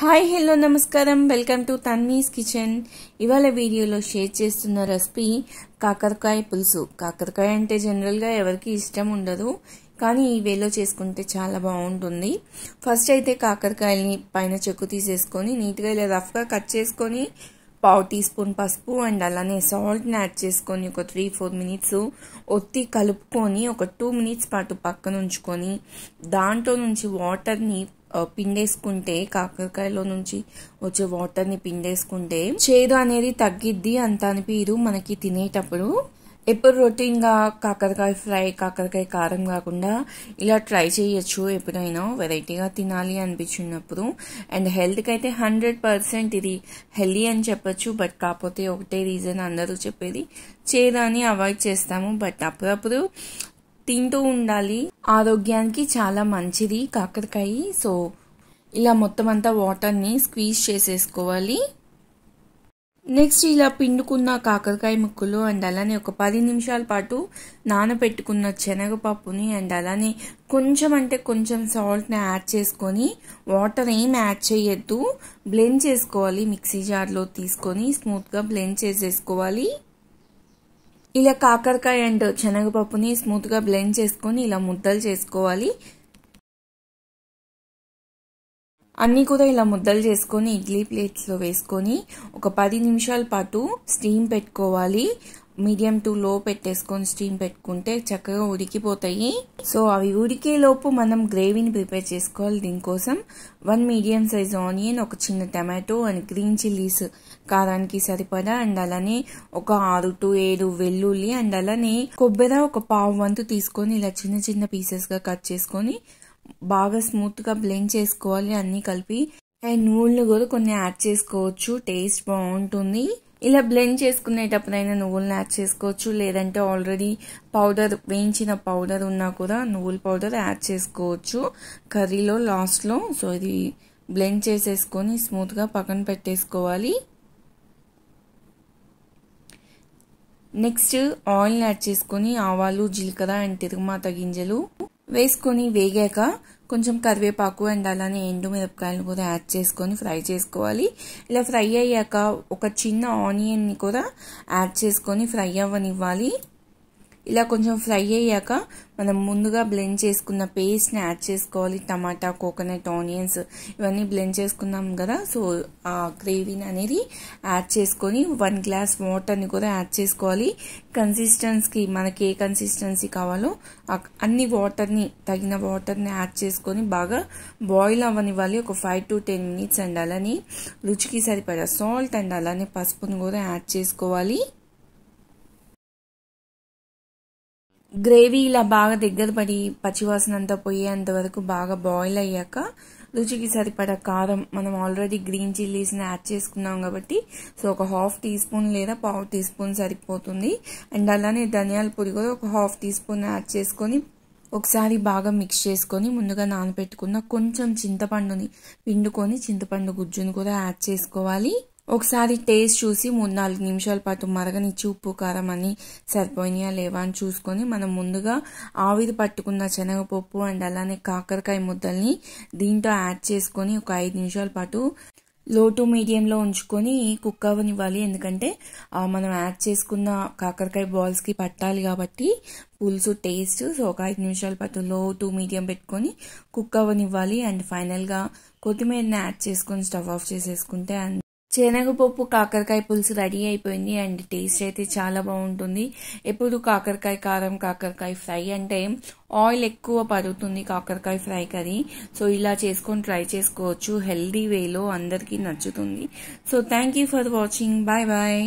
hi hello నమస్కారం welcome to Tanvi's kitchen ఇవాళ వీడియోలో షేర్ చేస్తున్న రెసిపీ కాకరకాయ పులుసు కాకరకాయ అంటే జనరల్గా ఎవరికి ఇష్టం ఉండదు కానీ ఈ వేలో చేసుకుంటే చాలా బాగుంటుంది ఫస్ట్ అయితే కాకరకాయలని పైన చెక్కు తీసేసుకొని నీట్గా ఇలా రఫ్గా కట్ చేసుకొని పావు టీ స్పూన్ పసుపు అండ్ అలానే సాల్ట్ని యాడ్ చేసుకొని ఒక త్రీ ఫోర్ మినిట్స్ ఒత్తి కలుపుకొని ఒక టూ మినిట్స్ పాటు పక్కన ఉంచుకొని దాంట్లో నుంచి వాటర్ని పిండేసుకుంటే కాకరకాయలో నుంచి వచ్చే వాటర్ని పిండేసుకుంటే చేదు అనేది తగ్గిద్ది అంత అనిపిరు మనకి తినేటప్పుడు ఎప్పుడు రొటీన్గా కాకరకాయ ఫ్రై కాకరకాయ కారం కాకుండా ఇలా ట్రై చేయొచ్చు ఎప్పుడైనా వెరైటీగా తినాలి అనిపించినప్పుడు అండ్ హెల్త్కి అయితే హండ్రెడ్ పర్సెంట్ ఇది హెల్దీ అని చెప్పొచ్చు బట్ కాకపోతే ఒకటే రీజన్ అందరూ చెప్పేది చేదని అవాయిడ్ చేస్తాము బట్ అప్పుడప్పుడు తింటూ ఉండాలి ఆరోగ్యానికి చాలా మంచిది కాకరకాయ సో ఇలా మొత్తం అంతా వాటర్ని స్క్వీజ్ చేసేసుకోవాలి నెక్స్ట్ ఇలా పిండుకున్న కాకరకాయ ముక్కలు అండ్ అలానే ఒక పది నిమిషాల పాటు నానబెట్టుకున్న శనగపప్పుని అండ్ అలానే కొంచెం అంటే కొంచెం సాల్ట్ని యాడ్ చేసుకొని వాటర్ ఏం యాడ్ చేయొద్దు బ్లెండ్ చేసుకోవాలి మిక్సీ జార్లో తీసుకొని స్మూత్గా బ్లెండ్ చేసేసుకోవాలి ఇలా కాకరకాయ అండ్ శనగపప్పుని స్మూత్గా బ్లెండ్ చేసుకొని ఇలా ముద్దలు చేసుకోవాలి అన్నీ కూడా ఇలా ముద్దలు చేసుకొని ఇడ్లీ ప్లేట్స్లో వేసుకొని ఒక పది నిమిషాల పాటు స్టీమ్ పెట్టుకోవాలి మీడియం టు లో పెట్టేసుకొని స్టీమ్ పెట్టుకుంటే చక్కగా ఉడికిపోతాయి సో అవి ఉడికే లోపు మనం గ్రేవీని ప్రిపేర్ చేసుకోవాలి దీనికోసం వన్ మీడియం సైజ్ ఆనియన్ ఒక చిన్న టమాటో అండ్ గ్రీన్ చిల్లీస్ కారానికి సరిపడా అండ్ అలానే ఒక ఆరు టు ఏడు వెల్లుల్లి అండ్ అలానే కొబ్బరి ఒక పావు వంతు తీసుకొని ఇలా చిన్న చిన్న పీసెస్గా కట్ చేసుకొని బాగా స్మూత్గా బ్లెండ్ చేసుకోవాలి అన్నీ కలిపి అండ్ నూనెలు కూడా కొన్ని యాడ్ చేసుకోవచ్చు టేస్ట్ బాగుంటుంది ఇలా బ్లెండ్ చేసుకునేటప్పుడైనా నువ్వులను యాడ్ చేసుకోవచ్చు లేదంటే ఆల్రెడీ పౌడర్ వేయించిన పౌడర్ ఉన్నా కూడా నువ్వుల పౌడర్ యాడ్ చేసుకోవచ్చు కర్రీలో లాస్ట్లో సో ఇది బ్లెండ్ చేసేసుకొని స్మూత్గా పక్కన పెట్టేసుకోవాలి నెక్స్ట్ ఆయిల్ని యాడ్ చేసుకొని ఆవాలు జీలకర్ర అండ్ తిరుగుమాత గింజలు వేసుకొని వేగాక కొంచెం కరివేపాకు అండ్ అలానే ఎండు మిరపకాయలు కూడా యాడ్ చేసుకొని ఫ్రై చేసుకోవాలి ఇలా ఫ్రై అయ్యాక ఒక చిన్న ఆనియన్ని కూడా యాడ్ చేసుకొని ఫ్రై అవ్వనివ్వాలి ఇలా కొంచెం ఫ్రై అయ్యాక మనం ముందుగా బ్లెండ్ చేసుకున్న పేస్ట్ని యాడ్ చేసుకోవాలి టమాటా కోకోనట్ ఆనియన్స్ ఇవన్నీ బ్లెండ్ చేసుకున్నాం కదా సో ఆ గ్రేవీని అనేది యాడ్ చేసుకొని వన్ గ్లాస్ వాటర్ని కూడా యాడ్ చేసుకోవాలి కన్సిస్టెన్స్కి మనకి ఏ కన్సిస్టెన్సీ కావాలో అన్ని వాటర్ని తగిన వాటర్ని యాడ్ చేసుకొని బాగా బాయిల్ అవ్వనివ్వాలి ఒక five to ten minutes and అలానే రుచికి సరిపడా సాల్ట్ అండ్ అలానే పసుపుని కూడా యాడ్ చేసుకోవాలి గ్రేవీ ఇలా బాగా దగ్గర పడి పచ్చివాసన అంతా పోయేంత వరకు బాగా బాయిల్ అయ్యాక రుచికి సరిపడ కారం మనం ఆల్రెడీ గ్రీన్ చిల్లీస్ని యాడ్ చేసుకున్నాం కాబట్టి సో ఒక హాఫ్ టీ స్పూన్ లేదా పావు టీ స్పూన్ సరిపోతుంది అండ్ అలానే ధనియాల పొడి కూడా ఒక హాఫ్ టీ స్పూన్ యాడ్ చేసుకొని ఒకసారి బాగా మిక్స్ చేసుకొని ముందుగా నానబెట్టుకున్న కొంచెం చింతపండుని పిండుకొని చింతపండు గుజ్జును కూడా యాడ్ చేసుకోవాలి ఒకసారి టేస్ట్ చూసి మూడు నాలుగు నిమిషాల పాటు మరగనిచ్చి ఉప్పు కారం అని సరిపోయినాయా లేవా అని చూసుకొని మనం ముందుగా ఆవిరి పట్టుకున్న శనగపప్పు అండ్ అలానే కాకరకాయ ముద్దల్ని దీంట్లో యాడ్ చేసుకొని ఒక ఐదు నిమిషాల పాటు లో టు మీడియంలో ఉంచుకొని కుక్ అవ్వనివ్వాలి ఎందుకంటే మనం యాడ్ చేసుకున్న కాకరకాయ బాల్స్కి పట్టాలి కాబట్టి పులుసు టేస్ట్ సో ఒక ఐదు నిమిషాల పాటు లో టు మీడియం పెట్టుకొని కుక్ అవ్వనివ్వాలి అండ్ ఫైనల్గా కొత్తిమీరని యాడ్ చేసుకొని స్టవ్ ఆఫ్ చేసేసుకుంటే అండ్ శనగపప్పు కాకరకాయ పులుసు రెడీ అయిపోయింది అండ్ టేస్ట్ అయితే చాలా బాగుంటుంది ఎప్పుడు కాకరకాయ కారం కాకరకాయ ఫ్రై అంటే ఆయిల్ ఎక్కువ పడుతుంది కాకరకాయ ఫ్రై కర్రీ సో ఇలా చేసుకొని ట్రై చేసుకోవచ్చు హెల్దీ వేలో అందరికీ నచ్చుతుంది so thank you for watching bye bye